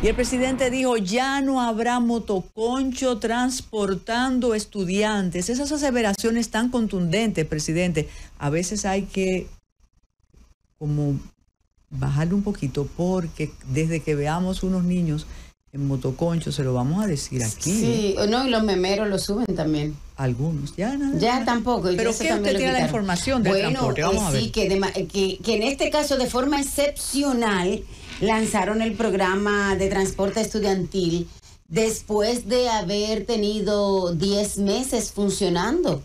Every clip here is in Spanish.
Y el presidente dijo, ya no habrá motoconcho transportando estudiantes. Esas aseveraciones tan contundentes, presidente, a veces hay que como bajarle un poquito porque desde que veamos unos niños en motoconcho, se lo vamos a decir aquí. Sí, ¿eh? no, y los memeros lo suben también. Algunos, ya nada. Ya tampoco. Pero ¿qué usted tiene la información bueno, Sí, que en este caso de forma excepcional lanzaron el programa de transporte estudiantil después de haber tenido 10 meses funcionando.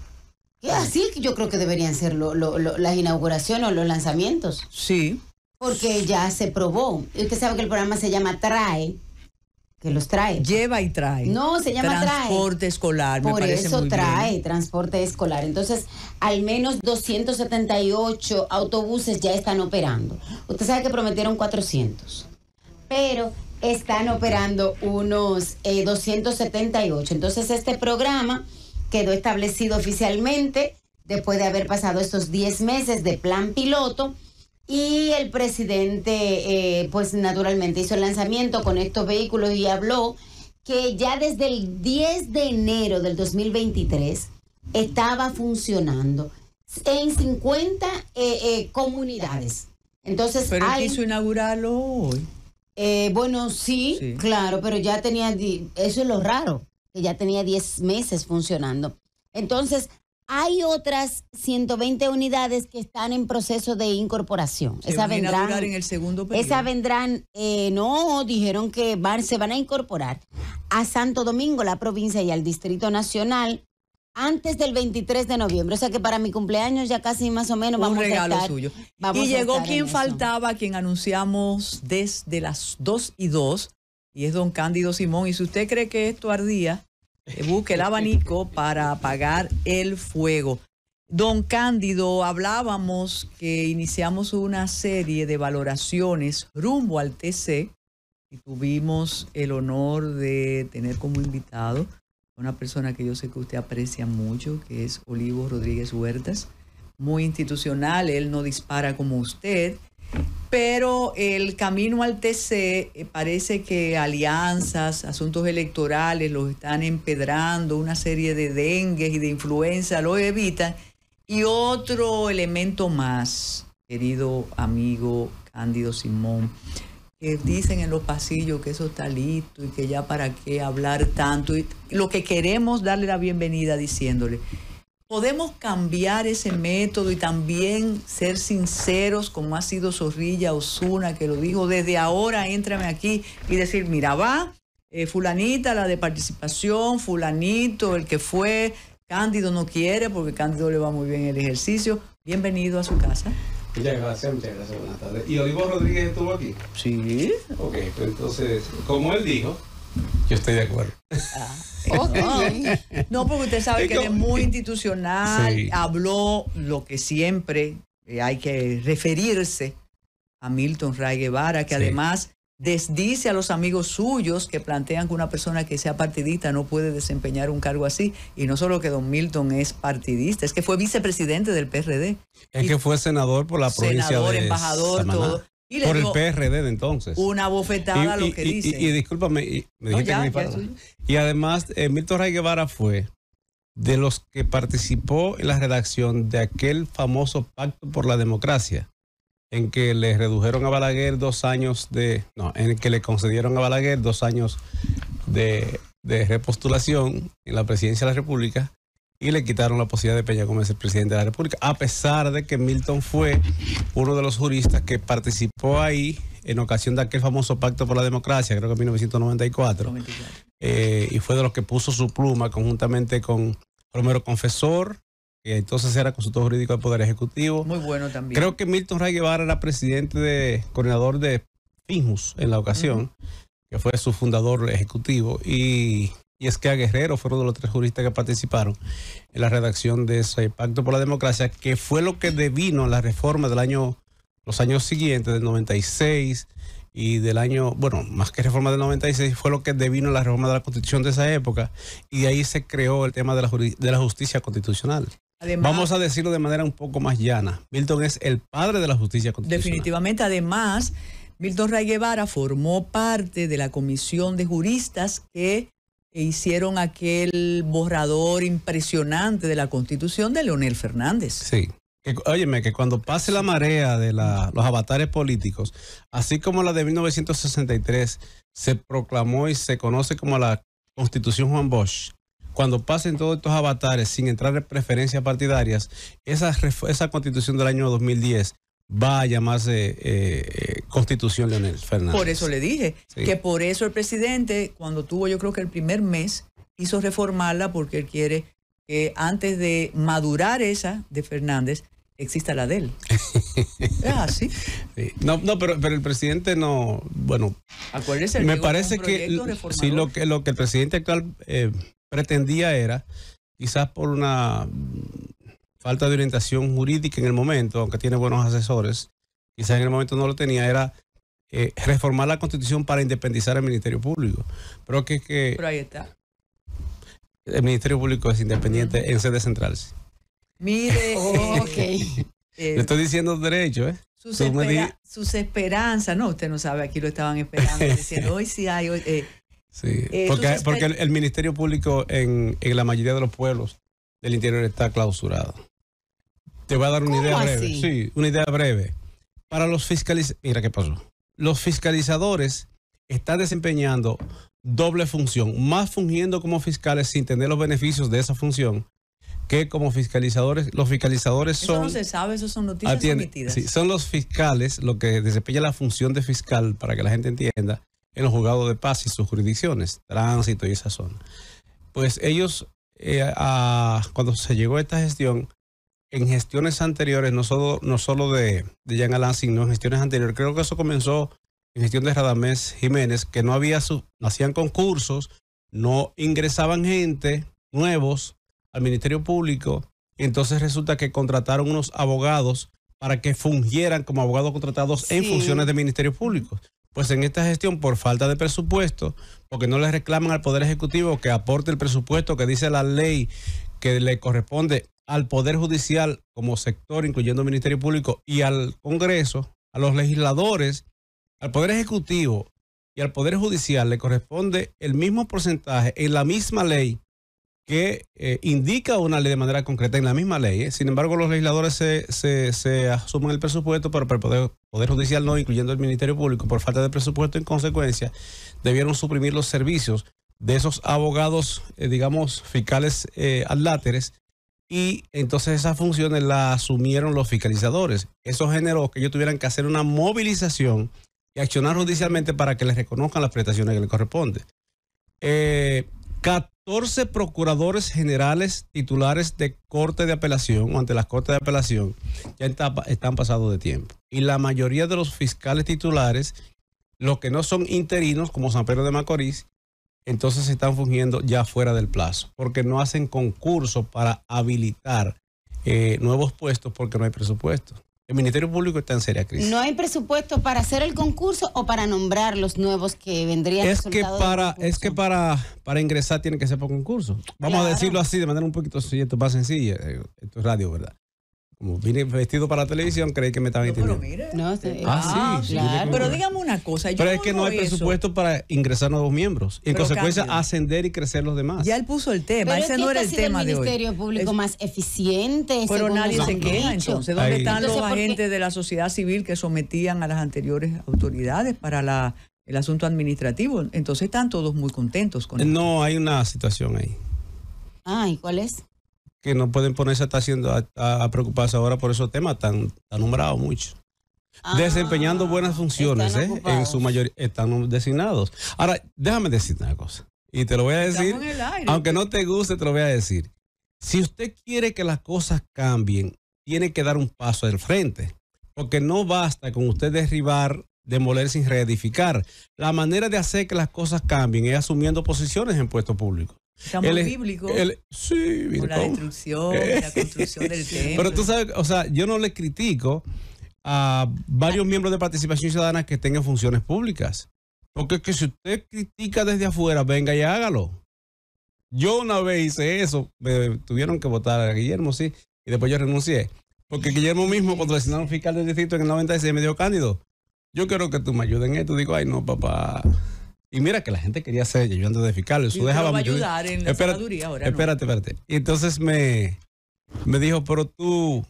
Ah. así así yo creo que deberían ser las inauguraciones o los lanzamientos. Sí. Porque ya se probó. Usted sabe que el programa se llama Trae que los trae. Pues. Lleva y trae. No, se llama transporte trae. Transporte escolar, me Por eso trae transporte escolar. Entonces, al menos 278 autobuses ya están operando. Usted sabe que prometieron 400, pero están operando unos 278. Eh, Entonces, este programa quedó establecido oficialmente después de haber pasado estos 10 meses de plan piloto y el presidente, eh, pues naturalmente, hizo el lanzamiento con estos vehículos y habló que ya desde el 10 de enero del 2023 estaba funcionando en 50 eh, eh, comunidades. Entonces, pero hay... quiso inaugurarlo hoy. bueno, sí, sí, claro, pero ya tenía, eso es lo raro, que ya tenía 10 meses funcionando. Entonces, hay otras 120 unidades que están en proceso de incorporación. Esa vendrán. en el segundo Esas vendrán, eh, no, dijeron que van, se van a incorporar a Santo Domingo, la provincia y al Distrito Nacional antes del 23 de noviembre. O sea que para mi cumpleaños ya casi más o menos Un vamos a estar, suyo. y llegó quien faltaba, quien anunciamos desde las 2 y 2, y es don Cándido Simón. Y si usted cree que esto ardía, eh, busque el abanico para apagar el fuego. Don Cándido, hablábamos que iniciamos una serie de valoraciones rumbo al TC y tuvimos el honor de tener como invitado a una persona que yo sé que usted aprecia mucho, que es Olivo Rodríguez Huertas, muy institucional, él no dispara como usted pero el camino al TC eh, parece que alianzas, asuntos electorales los están empedrando, una serie de dengues y de influenza lo evitan. Y otro elemento más, querido amigo Cándido Simón, que dicen en los pasillos que eso está listo y que ya para qué hablar tanto. Y lo que queremos darle la bienvenida diciéndole Podemos cambiar ese método y también ser sinceros, como ha sido Zorrilla Osuna, que lo dijo, desde ahora Entrame aquí y decir, mira, va, eh, fulanita, la de participación, fulanito, el que fue, Cándido no quiere porque Cándido le va muy bien el ejercicio. Bienvenido a su casa. Muchas gracias, muchas gracias, buenas tardes. ¿Y Olivo Rodríguez estuvo aquí? Sí. Ok, pues entonces, como él dijo, estoy de acuerdo. Ah, no, porque usted sabe que es muy institucional, habló lo que siempre eh, hay que referirse a Milton Ray Guevara, que además desdice a los amigos suyos que plantean que una persona que sea partidista no puede desempeñar un cargo así. Y no solo que don Milton es partidista, es que fue vicepresidente del PRD. Es que fue senador por la provincia de Senador, embajador, todo por el PRD de entonces. Una bofetada lo que dice. Y, discúlpame, me no, Y además, eh, Milton Guevara fue de los que participó en la redacción de aquel famoso pacto por la democracia, en que le redujeron a Balaguer dos años de. No, en que le concedieron a Balaguer dos años de, de repostulación en la presidencia de la República y le quitaron la posibilidad de Peña Gómez ser presidente de la República, a pesar de que Milton fue uno de los juristas que participó ahí en ocasión de aquel famoso pacto por la democracia, creo que en 1994, eh, y fue de los que puso su pluma conjuntamente con Romero Confesor, que entonces era consultor jurídico del Poder Ejecutivo. Muy bueno también. Creo que Milton Ray Guevara era presidente de, coordinador de FINJUS en la ocasión, que fue su fundador ejecutivo, y y es que a Guerrero uno de los tres juristas que participaron en la redacción de ese Pacto por la Democracia, que fue lo que devino la reforma del año, los años siguientes, del 96 y del año, bueno, más que reforma del 96, fue lo que devino la reforma de la Constitución de esa época, y de ahí se creó el tema de la, justicia constitucional. Vamos a decirlo de manera un poco más llana. Milton es el padre de la justicia constitucional. Definitivamente, además, Milton Ray Guevara formó parte de la comisión de juristas que e hicieron aquel borrador impresionante de la constitución de Leonel Fernández. Sí. óyeme, que cuando pase la marea de los avatares políticos, así como la de 1963 se proclamó y se conoce como la Constitución Juan Bosch, cuando pasen todos estos avatares sin entrar en preferencias partidarias, esa constitución del año 2010 va a llamarse eh, eh, Constitución Leonel Fernández. Por eso le dije, que por eso el presidente, cuando tuvo yo creo que el primer mes, Quiso reformarla porque él quiere que antes de madurar esa de Fernández, exista la de él. ah, ¿sí? No, no pero, pero el presidente no, bueno, me parece que, lo que lo que el presidente actual eh, pretendía era, quizás por una falta de orientación jurídica en el momento, aunque tiene buenos asesores, quizás en el momento no lo tenía, era eh, reformar la constitución para independizar el Ministerio Público. Pero que, que ahí está. el Ministerio Público es independiente en sede central. Mire, ok. Eh, Le estoy diciendo derecho, ¿eh? Sus, esperanzas, no, usted no sabe, aquí lo estaban esperando, diciendo, hoy sí hay, eh, Sí, porque, el, Ministerio Público en, la mayoría de los pueblos del interior está clausurado. Te voy a dar una idea breve. Sí, una idea breve. Para los fiscalizadores, mira qué pasó. Los fiscalizadores están desempeñando doble función, más fungiendo como fiscales sin tener los beneficios de esa función que como fiscalizadores, los fiscalizadores son... Eso no se sabe, eso son noticias emitidas. Sí, son los fiscales lo que desempeña la función de fiscal, para que la gente entienda, en los juzgados de paz y sus jurisdicciones, tránsito y esa zona. Pues ellos, eh, cuando se llegó a esta gestión, en gestiones anteriores, no solo, no solo de, de Jean Alain, sino en gestiones anteriores, creo que eso comenzó en gestión de Radamés Jiménez, que no había, su, hacían concursos, no ingresaban gente nuevos al Ministerio Público, entonces resulta que contrataron unos abogados para que fungieran como abogados contratados en funciones de Ministerio Público. Pues en esta gestión, por falta de presupuesto, porque no le reclaman al Poder Ejecutivo que aporte el presupuesto que dice la ley que le corresponde al Poder Judicial como sector, incluyendo el Ministerio Público, y al Congreso, a los legisladores, al Poder Ejecutivo y al Poder Judicial le corresponde el mismo porcentaje en la misma ley que eh, indica una ley de manera concreta en la misma ley. ¿eh? Sin embargo, los legisladores se, asumen el presupuesto, pero para el poder, Judicial no, incluyendo el Ministerio Público, por falta de presupuesto, en consecuencia, debieron suprimir los servicios de esos abogados, eh, digamos, fiscales adláteres y entonces esas funciones las asumieron los fiscalizadores. Eso generó que ellos tuvieran que hacer una movilización y accionar judicialmente para que les reconozcan las prestaciones que les corresponden. 14 eh, procuradores generales titulares de corte de apelación o ante las cortes de apelación ya están pasados de tiempo. Y la mayoría de los fiscales titulares, los que no son interinos, como San Pedro de Macorís, entonces se están fungiendo ya fuera del plazo, porque no hacen concurso para habilitar eh, nuevos puestos porque no hay presupuesto. El Ministerio Público está en seria crisis. No hay presupuesto para hacer el concurso o para nombrar los nuevos que vendrían. Es que para es que para para ingresar tiene que ser por concurso. Vamos a decirlo así de manera un poquito más sencilla. Eh, esto es radio, ¿verdad? vine vestido para la televisión, creí que me estaban entendiendo. Pero mire. No, Ah, ah Claro. Pero dígame una cosa. pero es que no hay presupuesto para ingresar nuevos miembros. Y en pues, consecuencia, ascender y crecer los demás. Ya él puso el tema. Ese no era el tema de hoy. El Ministerio Público más eficiente. Pero nadie se entonces. ¿Dónde están los agentes de la sociedad civil que sometían a las anteriores autoridades para la el asunto administrativo. Entonces están todos muy contentos con eso. No, hay una situación ahí. Ah, ¿y cuál es? que no pueden ponerse a haciendo a, preocuparse ahora por esos temas tan, tan nombrado muchos. Ah, Desempeñando buenas funciones, ¿eh? en su mayoría están designados. Ahora, déjame decirte una cosa, y te lo voy a decir, aunque no te guste, te lo voy a decir. Si usted quiere que las cosas cambien, tiene que dar un paso al frente, porque no basta con usted derribar, demoler sin reedificar. La manera de hacer que las cosas cambien es asumiendo posiciones en puestos públicos. Estamos el, bíblico. sí, la destrucción, la construcción del templo. Pero tú sabes, o sea, yo no le critico a varios miembros de participación ciudadana que tengan funciones públicas. Porque es que si usted critica desde afuera, venga y hágalo. Yo una vez hice eso, me tuvieron que votar a Guillermo, sí, y después yo renuncié. Porque Guillermo mismo, cuando designaron fiscal del distrito en el 96, me dio cándido. Yo quiero que tú me ayuden en esto. Digo, ay, no, papá. Y mira que la gente quería ser ayudante de fiscal, eso y dejaba va a ayudar en la espérate, ahora. Espérate, espérate. Y entonces me, me dijo, pero tú,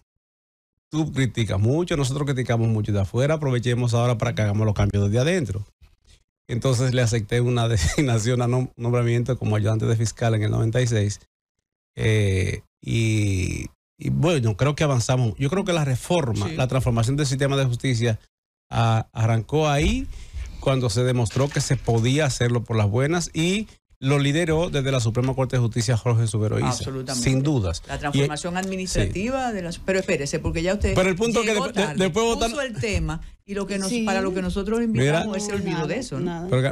tú criticas mucho, nosotros criticamos mucho de afuera, aprovechemos ahora para que hagamos los cambios desde adentro. Entonces le acepté una designación a nombramiento como ayudante de fiscal en el 96. Eh, y, y, bueno, creo que avanzamos. Yo creo que la reforma, la transformación del sistema de justicia ah, arrancó ahí cuando se demostró que se podía hacerlo por las buenas y lo lideró desde la Suprema Corte de Justicia Jorge Subero Absolutamente. Sin dudas. La transformación administrativa de las. Pero espérese, porque ya usted. Pero el punto que tarde, después puso el tema y lo que para lo que nosotros invitamos es el olvido de eso.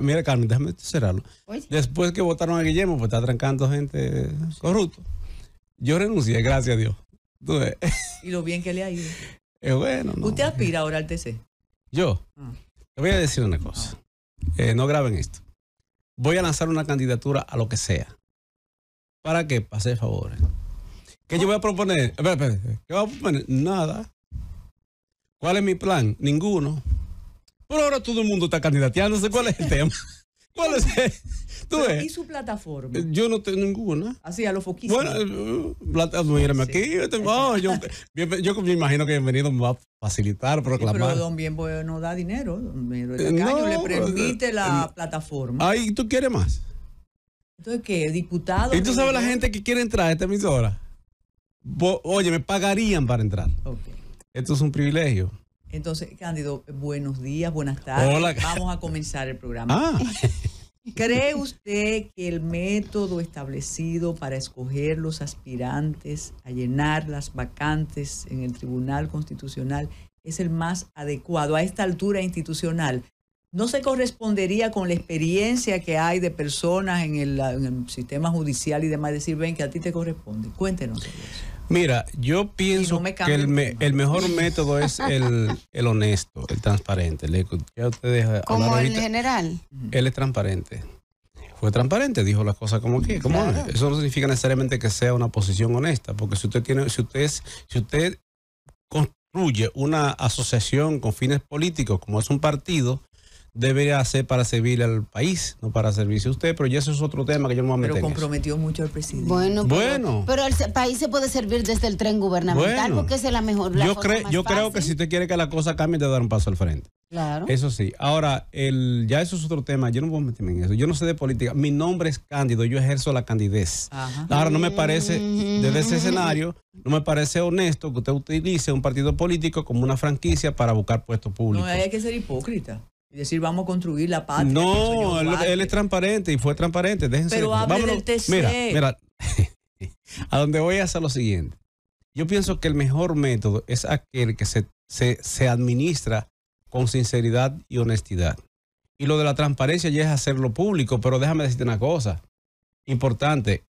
mira, Carmen, déjame cerrarlo. Pues después que votaron a Guillermo, pues está trancando gente corrupto. Yo renuncié, gracias a Dios. y lo bien que le ha ido. es bueno, ¿Usted aspira ahora al TC? Yo. Ah. Te voy a decir una cosa. Eh, no graben esto. Voy a lanzar una candidatura a lo que sea. ¿Para qué? Para hacer favores. ¿Qué yo voy a proponer? ¿Qué voy a proponer? Nada. ¿Cuál es mi plan? Ninguno. Por ahora todo el mundo está no sé ¿Cuál es el tema? ¿Cuál es? ¿Tú ves? ¿Y su plataforma? Eh, yo no tengo ninguna. Así, ah, a los foquísimo. Bueno, eh, uh, plata, mírame aquí. Oh, yo, yo, me imagino que bienvenido me va a facilitar, proclamar. pero don Bienvenido no da dinero. Don la no, le eh, permite la plataforma. Ay, ¿tú quieres más? Entonces, ¿qué? ¿Diputado? ¿Y tú sabes la gente que quiere entrar a esta emisora? oye, me pagarían para entrar. Esto es un privilegio. Entonces, Cándido, buenos días, buenas tardes. Vamos a comenzar el programa. Ah. ¿Cree usted que el método establecido para escoger los aspirantes a llenar las vacantes en el Tribunal Constitucional es el más adecuado a esta altura institucional? ¿No se correspondería con la experiencia que hay de personas en el, sistema judicial y demás? Decir, ven, que a ti te corresponde. Cuéntenos. Mira, yo pienso que el, mejor método es el, honesto, el transparente. como el general. Él es transparente. Fue transparente, dijo las cosas como que, como Eso no significa necesariamente que sea una posición honesta, porque si usted tiene, si usted si usted construye una asociación con fines políticos, como es un partido, debería hacer para servir al país, no para servirse a usted, pero ya eso es otro tema que yo no me voy a meter Pero comprometió mucho al presidente. Bueno, pero, el país se puede servir desde el tren gubernamental porque es la mejor. yo yo creo que si usted quiere que la cosa cambie, te dar un paso al frente. Claro. Eso sí. Ahora, el, ya eso es otro tema. Yo no voy a meterme en eso. Yo no sé de política. Mi nombre es Cándido. Yo ejerzo la candidez. Ahora, no me parece, desde ese escenario, no me parece honesto que usted utilice un partido político como una franquicia para buscar puestos públicos. No, hay que ser hipócrita y decir vamos a construir la paz. No, él, es transparente y fue transparente. Déjense. Pero hable del Mira, a donde voy a hacer lo siguiente. Yo pienso que el mejor método es aquel que se, se, administra con sinceridad y honestidad. Y lo de la transparencia ya es hacerlo público, pero déjame decirte una cosa importante.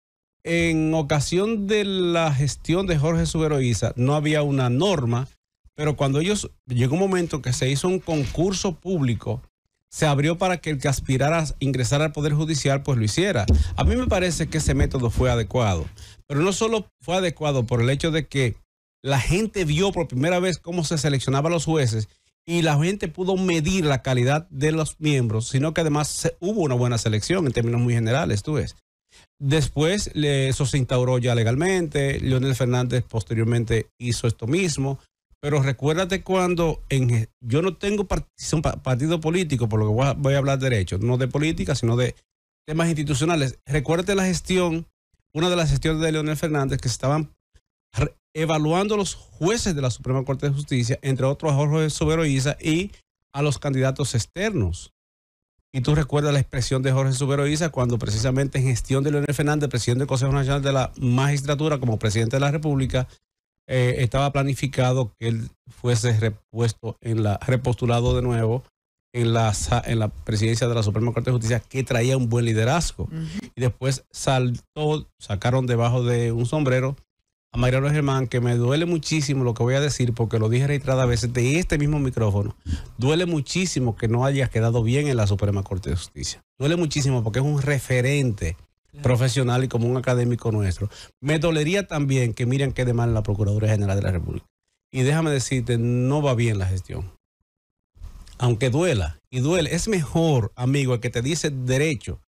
En ocasión de la gestión de Jorge Suberoiza, no había una norma pero cuando ellos, llegó un momento que se hizo un concurso público, se abrió para que el que aspirara a ingresar al Poder Judicial, pues lo hiciera. A mí me parece que ese método fue adecuado. Pero no solo fue adecuado por el hecho de que la gente vio por primera vez cómo se seleccionaba los jueces y la gente pudo medir la calidad de los miembros, sino que además hubo una buena selección en términos muy generales, tú ves. Después eso se instauró ya legalmente, Leonel Fernández posteriormente hizo esto mismo, pero recuérdate cuando en, yo no tengo partido político, por lo que voy a, hablar de derechos, no de política, sino de temas institucionales. Recuérdate la gestión, una de las gestiones de Leonel Fernández, que estaban evaluando a los jueces de la Suprema Corte de Justicia, entre otros a Jorge Sobero y a los candidatos externos. Y tú recuerdas la expresión de Jorge Subero cuando precisamente en gestión de Leonel Fernández, presidente del Consejo Nacional de la Magistratura como presidente de la República, eh, estaba planificado que él fuese repuesto en la, repostulado de nuevo en la, en la presidencia de la Suprema Corte de Justicia, que traía un buen liderazgo. Y después saltó, sacaron debajo de un sombrero a Mariano Germán, que me duele muchísimo lo que voy a decir, porque lo dije a veces de este mismo micrófono. Duele muchísimo que no haya quedado bien en la Suprema Corte de Justicia. Duele muchísimo porque es un referente profesional y como un académico nuestro. Me dolería también que miren de mal la Procuraduría General de la República. Y déjame decirte, no va bien la gestión. Aunque duela, y duele, es mejor, amigo, el que te dice derecho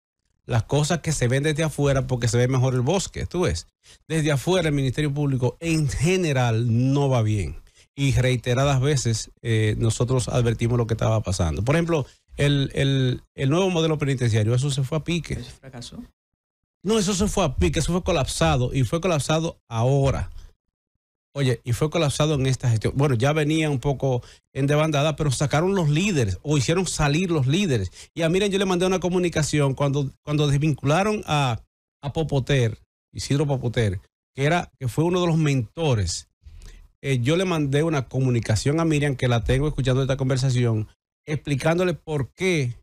las cosas que se ven desde afuera porque se ve mejor el bosque, tú ves. Desde afuera el Ministerio Público en general no va bien. Y reiteradas veces eh, nosotros advertimos lo que estaba pasando. Por ejemplo, el, el, nuevo modelo penitenciario, eso se fue a pique. Eso fracasó. No, eso se fue a pique, eso fue colapsado y fue colapsado ahora. Oye, y fue colapsado en esta gestión. Bueno, ya venía un poco en debandada, pero sacaron los líderes o hicieron salir los líderes. Y a miren, yo le mandé una comunicación cuando, cuando desvincularon a, a Popoter, Isidro Popoter, que, era, que fue uno de los mentores. Eh, yo le mandé una comunicación a Miriam, que la tengo escuchando esta conversación, explicándole por qué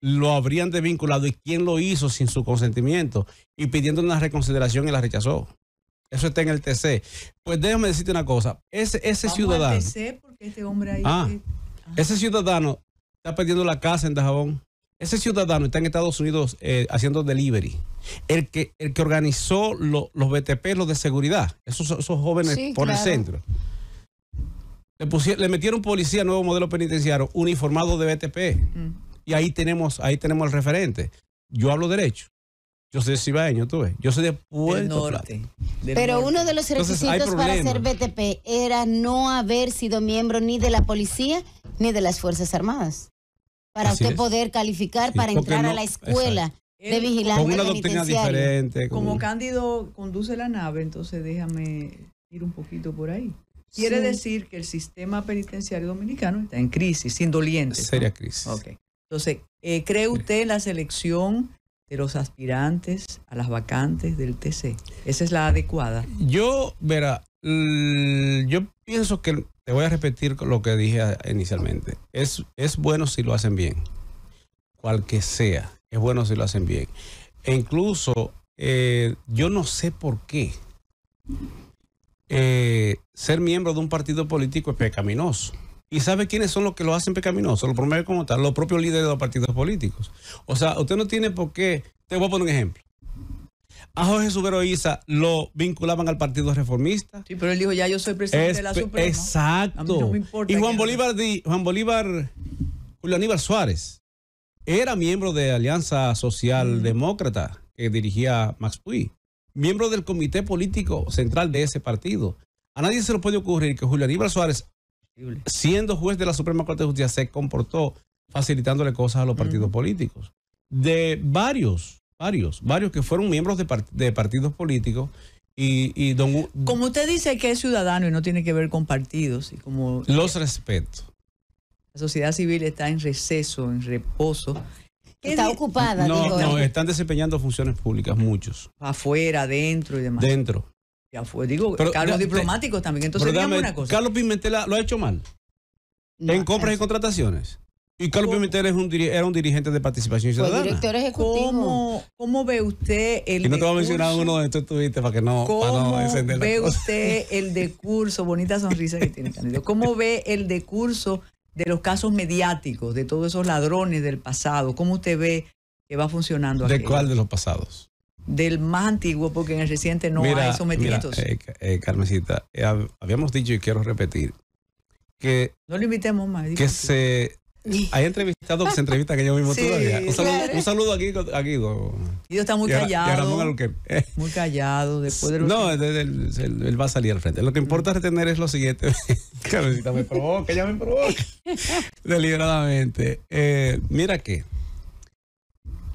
lo habrían desvinculado y quién lo hizo sin su consentimiento y pidiendo una reconsideración y la rechazó. Eso está en el TC. Pues déjame decirte una cosa, ese, ese ciudadano... Este ah, ese ciudadano está perdiendo la casa en Dajabón. Ese ciudadano está en Estados Unidos eh, haciendo delivery. El que, el que organizó los BTP, los de seguridad, esos, esos jóvenes por el centro. Le, pusieron, le metieron policía nuevo modelo penitenciario uniformado de BTP. Mm. Y ahí tenemos, ahí tenemos el referente. Yo hablo derecho. Yo soy cibaeño, tú ves. Yo soy de Puerto del norte, Pero uno de los requisitos para ser BTP era no haber sido miembro ni de la policía ni de las Fuerzas Armadas. Para usted poder calificar para entrar a la escuela. de vigilancia con una doctrina diferente. Como... Cándido conduce la nave, entonces déjame ir un poquito por ahí. Quiere decir que el sistema penitenciario dominicano está en crisis, sin En Seria crisis. Okay. Entonces, eh, ¿cree usted la selección de los aspirantes a las vacantes del TC? ¿Esa es la adecuada? Yo, verá, yo pienso que, te voy a repetir lo que dije inicialmente, es, es bueno si lo hacen bien, cual que sea, es bueno si lo hacen bien. E incluso, eh, yo no sé por qué. Eh, ser miembro de un partido político es pecaminoso. ¿Y sabe quiénes son los que lo hacen pecaminoso? Lo como tal, los propios líderes de los partidos políticos. O sea, usted no tiene por qué. Te voy a poner un ejemplo. A Jorge Subero e Isa lo vinculaban al Partido Reformista. Sí, pero él dijo, ya yo soy presidente de la Suprema. Exacto. y Juan Bolívar, Juan Bolívar, Julio Aníbal Suárez, era miembro de Alianza Social mm. Demócrata que dirigía Max Puy, miembro del Comité Político Central de ese partido. A nadie se le puede ocurrir que Julio Aníbal Suárez siendo juez de la Suprema Corte de Justicia, se comportó facilitándole cosas a los partidos políticos. De varios, varios, varios que fueron miembros de, partidos políticos. Y, don... Como usted dice que es ciudadano y no tiene que ver con partidos. Y como... Los respeto. La sociedad civil está en receso, en reposo. Está ocupada. No, no, ¿eh? están desempeñando funciones públicas, muchos. Afuera, adentro y demás. Dentro fue, digo, diplomáticos también. Entonces, digamos una cosa. Carlos Pimentel lo ha hecho mal. en compras y contrataciones. Y Carlos Pimentel era un dirigente de participación ciudadana. ¿Cómo, ve usted el Y no te voy a mencionar uno de estos tuviste para que no, ¿Cómo ve usted el decurso, bonita sonrisa que tiene Candido, cómo ve el decurso de los casos mediáticos, de todos esos ladrones del pasado? ¿Cómo usted ve que va funcionando? ¿De cuál de los pasados? del más antiguo, porque en el reciente no hay sometimientos. Mira, eh, eh, eh, habíamos dicho y quiero repetir que. No lo invitemos más. Que se. Hay entrevistados que se entrevistan que yo mismo todavía. Un saludo, a Guido. aquí. aquí está muy callado. muy callado No, él, él, va a salir al frente. Lo que importa retener es lo siguiente. Carmencita me provoca, ella me provoca. Deliberadamente. mira que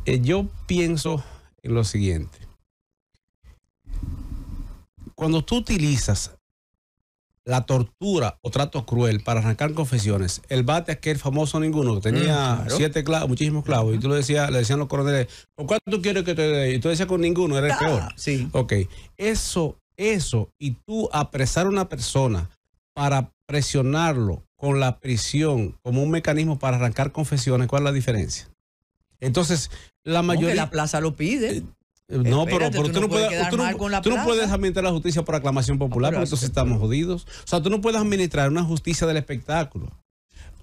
yo pienso en lo siguiente. Cuando tú utilizas la tortura o trato cruel para arrancar confesiones, el bate aquel famoso ninguno que tenía mm, siete clavos, muchísimos clavos, y tú le decías, le decían los coroneles, ¿con cuánto quieres que te dé? Y tú decías con ninguno, era el ah, peor. Sí. Ok. Eso, eso, y tú apresar a una persona para presionarlo con la prisión como un mecanismo para arrancar confesiones, ¿cuál es la diferencia? Entonces, la mayoría... la plaza lo pide. Eh, no, pero, tú, no puedes, tú, puedes administrar la justicia por aclamación ah, popular, porque entonces estamos jodidos. O sea, tú no puedes administrar una justicia del espectáculo.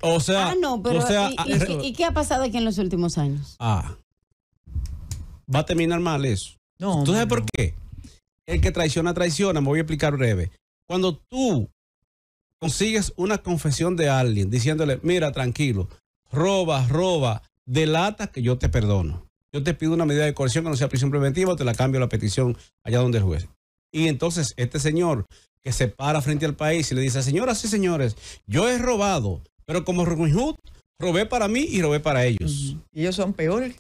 O sea, ah, no, ah, pero ¿y, qué ha pasado aquí en los últimos años? Ah, va a terminar mal eso. No, ¿Tú sabes por qué? El que traiciona, traiciona. Me voy a explicar breve. Cuando tú consigues una confesión de alguien diciéndole, mira, tranquilo, roba, roba, ...delata que yo te perdono. Yo te pido una medida de coerción que no sea prisión preventiva, te la cambio la petición allá donde el juez. Y entonces este señor que se para frente al país y le dice, señoras y señores, yo he robado, pero como Robin Hood, robé para mí y robé para ellos. Y ellos son peores.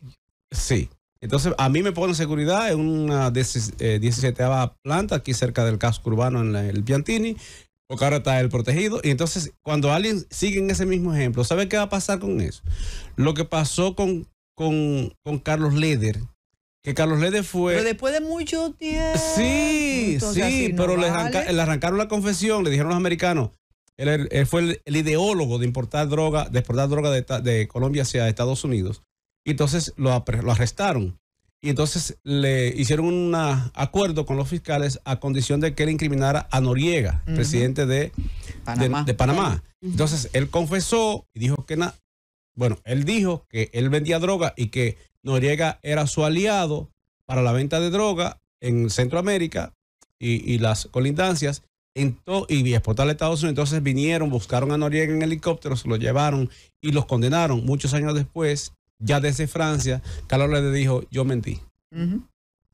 Sí. Entonces, a mí me ponen seguridad en una 17 eh, planta aquí cerca del casco urbano en el Piantini. Porque ahora está el protegido. Y entonces, cuando alguien sigue en ese mismo ejemplo, ¿sabe qué va a pasar con eso? Lo que pasó con, Carlos Leder, que Carlos Leder fue. Pero después de mucho tiempo. Sí, sí, pero le, arrancaron la confesión, le dijeron los americanos. Él, fue el, ideólogo de importar droga, de exportar droga de, Colombia hacia Estados Unidos. Y entonces lo, lo, arrestaron y entonces le hicieron un acuerdo con los fiscales a condición de que él incriminara a Noriega, presidente de Panamá. Entonces él confesó y dijo que nada, bueno, él dijo que él vendía droga y que Noriega era su aliado para la venta de droga en Centroamérica y, las colindancias y exportar a Estados Unidos. Entonces vinieron, buscaron a Noriega en helicóptero, se lo llevaron y los condenaron muchos años después ya desde Francia, Carlos le dijo, yo mentí.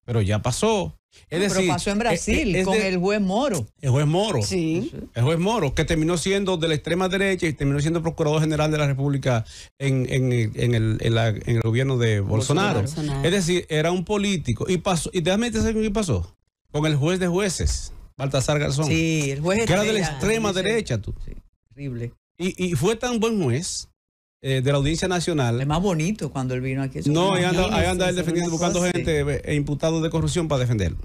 Pero ya pasó. Ah, pero pasó en eh, eh, Brasil con el juez Moro. El juez Moro. Sí. El juez Moro, que terminó siendo de la extrema derecha y terminó siendo procurador general de la República en, el, gobierno de Bolsonaro. Es decir, era un político. Y pasó, y déjame decir qué pasó. Con el juez de jueces, Baltasar Garzón. Sí, el juez Que era de la extrema derecha, tú. Sí, y fue tan buen juez eh, de la Audiencia Nacional. Es más bonito cuando él vino aquí. No, ahí anda, ahí anda él defendiendo, buscando gente eh, de corrupción para defenderlo.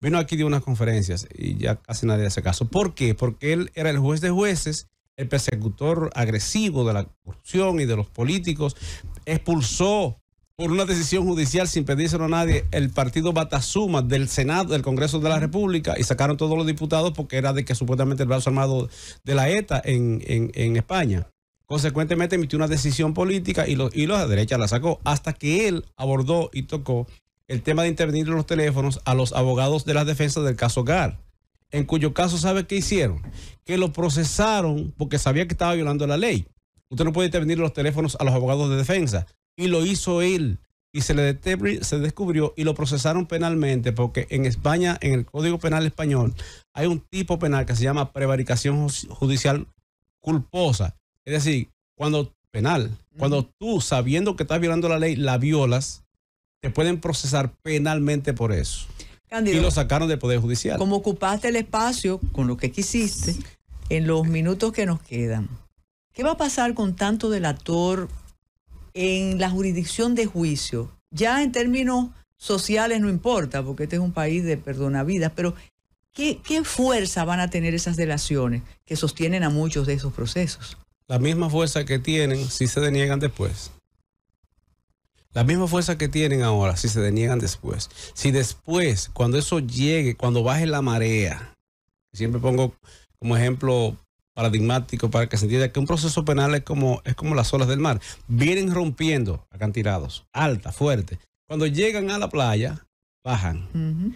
Vino aquí, de unas conferencias y ya casi nadie hace caso. ¿Por qué? Porque él era el juez de jueces, el persecutor agresivo de la corrupción y de los políticos. Expulsó por una decisión judicial sin pedírselo a nadie el partido Batasuma del Senado, del Congreso de la República y sacaron todos los diputados porque era de que supuestamente el brazo armado de la ETA en España. Consecuentemente emitió una decisión política y, los y derecha la sacó hasta que él abordó y tocó el tema de intervenir en los teléfonos a los abogados de las defensas del caso GAR, en cuyo caso sabe qué hicieron, que lo procesaron porque sabía que estaba violando la ley. Usted no puede intervenir los teléfonos a los abogados de defensa y lo hizo él y se le se descubrió y lo procesaron penalmente porque en España, en el Código Penal español, hay un tipo penal que se llama prevaricación judicial culposa es decir, cuando penal, cuando tú sabiendo que estás violando la ley la violas, te pueden procesar penalmente por eso. y lo sacaron del Poder Judicial. Como ocupaste el espacio con lo que quisiste en los minutos que nos quedan, ¿qué va a pasar con tanto delator en la jurisdicción de juicio? Ya en términos sociales no importa, porque este es un país de vidas, pero ¿qué, qué fuerza van a tener esas delaciones que sostienen a muchos de esos procesos? la misma fuerza que tienen si se deniegan después. La misma fuerza que tienen ahora si se deniegan después. Si después, cuando eso llegue, cuando baje la marea, siempre pongo como ejemplo paradigmático para que se entienda que un proceso penal es como, es como las olas del mar. Vienen rompiendo acantilados, alta, fuerte. Cuando llegan a la playa, bajan.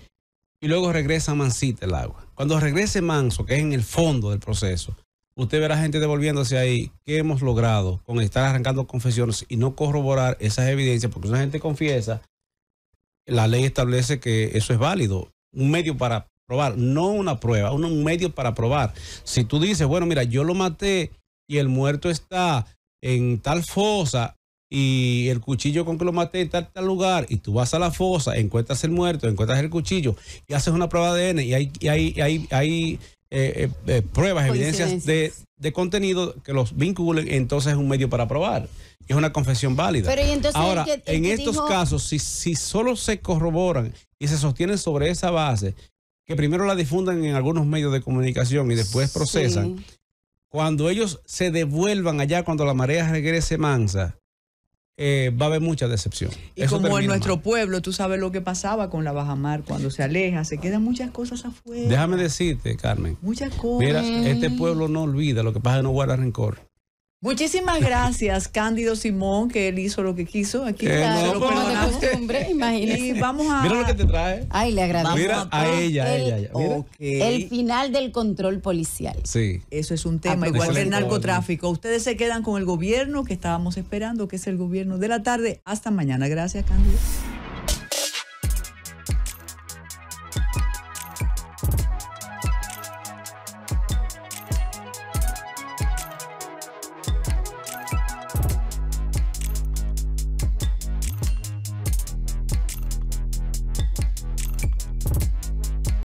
Y luego regresa mansita el agua. Cuando regrese manso, que es en el fondo del proceso, usted verá gente devolviéndose ahí. ¿Qué hemos logrado con estar arrancando confesiones y no corroborar esas evidencias? Porque una gente confiesa, la ley establece que eso es válido. Un medio para probar, no una prueba, un medio para probar. Si tú dices, bueno, mira, yo lo maté y el muerto está en tal fosa y el cuchillo con que lo maté en tal, tal lugar y tú vas a la fosa, encuentras el muerto, encuentras el cuchillo y haces una prueba de ADN y hay, hay, hay, hay eh, eh, eh, pruebas, evidencias de, contenido que los vinculen, entonces es un medio para probar. Es una confesión válida. Pero, entonces, Ahora, en estos casos, si, si solo se corroboran y se sostienen sobre esa base, que primero la difundan en algunos medios de comunicación y después procesan, cuando ellos se devuelvan allá, cuando la marea regrese mansa, eh, va a haber mucha decepción. Y como en nuestro pueblo, tú sabes lo que pasaba con la Bajamar cuando se aleja, se quedan muchas cosas afuera. Déjame decirte, Carmen. Muchas cosas. Mira, este pueblo no olvida, lo que pasa no guarda rencor. Muchísimas gracias, Cándido Simón, que él hizo lo que quiso. Aquí está, de costumbre, imagínese. vamos a. Mira lo que te trae. Ay, le Mira a, ella, el, ella. El final del control policial. Sí. Eso es un tema, igual que el narcotráfico. Ustedes se quedan con el gobierno que estábamos esperando, que es el gobierno de la tarde. Hasta mañana. Gracias, Cándido.